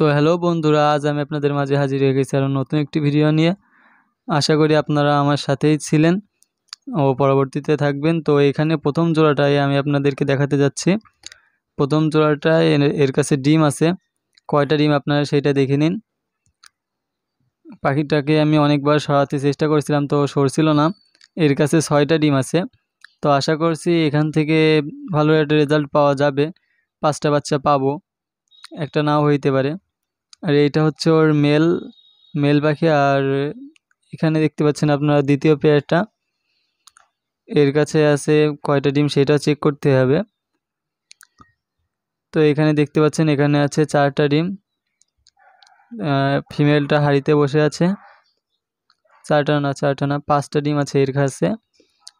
তো হ্যালো বন্ধুরা আজ আমি আপনাদের মাঝে হাজির হয়ে গেছি আরও নতুন একটি ভিডিও নিয়ে আশা করি আপনারা আমার সাথেই ছিলেন ও পরবর্তীতে থাকবেন তো এখানে প্রথম জোড়াটায় আমি আপনাদেরকে দেখাতে যাচ্ছি প্রথম জোড়াটায় এর কাছে ডিম আছে কয়টা ডিম আপনারা সেটা দেখে নিন পাখিটাকে আমি অনেকবার সরাতে চেষ্টা করেছিলাম তো সরছিল না এর কাছে ছয়টা ডিম আছে তো আশা করছি এখান থেকে ভালো একটা রেজাল্ট পাওয়া যাবে পাঁচটা বাচ্চা পাবো একটা নাও হইতে পারে আর এইটা হচ্ছে ওর মেল মেল পাখি আর এখানে দেখতে পাচ্ছেন আপনারা দ্বিতীয় পেয়ারটা এর কাছে আছে কয়টা ডিম সেটা চেক করতে হবে তো এখানে দেখতে পাচ্ছেন এখানে আছে চারটা ডিম ফিমেলটা হাড়িতে বসে আছে চারটা না চারটা না পাঁচটা ডিম আছে এর কাছে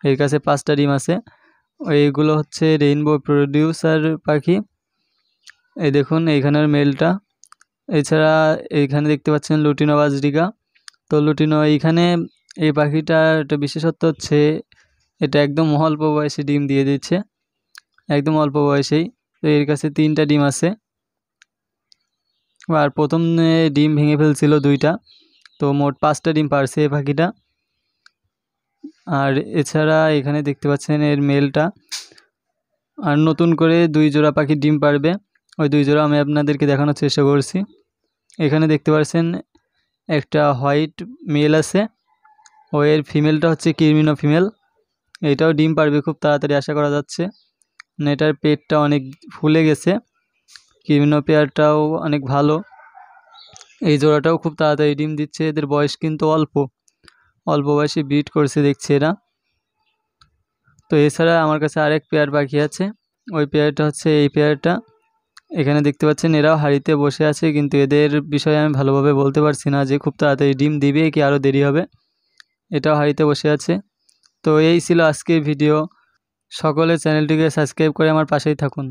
এর কাছে পাঁচটা ডিম আছে এইগুলো হচ্ছে রেইনবো প্রডিউসার পাখি এই দেখুন এইখানের মেলটা এছাড়া এইখানে দেখতে পাচ্ছেন লুটিনো বাজরিকা তো লুটিনো এইখানে এই পাখিটার একটা বিশেষত্ব হচ্ছে এটা একদম অল্প বয়সে ডিম দিয়ে দিচ্ছে একদম অল্প বয়সেই তো এর কাছে তিনটা ডিম আছে আর প্রথম ডিম ভেঙে ফেলছিল দুইটা তো মোট পাঁচটা ডিম পারছে এই পাখিটা আর এছাড়া এখানে দেখতে পাচ্ছেন এর মেলটা আর নতুন করে দুই জোড়া পাখি ডিম পারবে ওই দুই জোড়া আমি আপনাদেরকে দেখানোর চেষ্টা করছি এখানে দেখতে পাচ্ছেন একটা হোয়াইট মেল আছে ও এর ফিমেলটা হচ্ছে কিরমিনো ফিমেল এটাও ডিম পারবে খুব তাড়াতাড়ি আশা করা যাচ্ছে মানে এটার পেটটা অনেক ফুলে গেছে কিরমিনো পেয়ারটাও অনেক ভালো এই জোড়াটাও খুব তাড়াতাড়ি ডিম দিচ্ছে এদের বয়স কিন্তু অল্প অল্প বয়সে ব্রিড করছে দেখছে এরা তো এছাড়া আমার কাছে আরেক পেয়ার পাখি আছে ওই পেয়ারটা হচ্ছে এই পেয়ারটা এখানে দেখতে পাচ্ছেন এরাও হাড়িতে বসে আছে কিন্তু এদের বিষয়ে আমি ভালোভাবে বলতে পারছি না যে খুব তাড়াতাড়ি ডিম দিবে কি আরও দেরি হবে এটাও হাড়িতে বসে আছে তো এই ছিল আজকের ভিডিও সকলে চ্যানেলটিকে সাবস্ক্রাইব করে আমার পাশেই থাকুন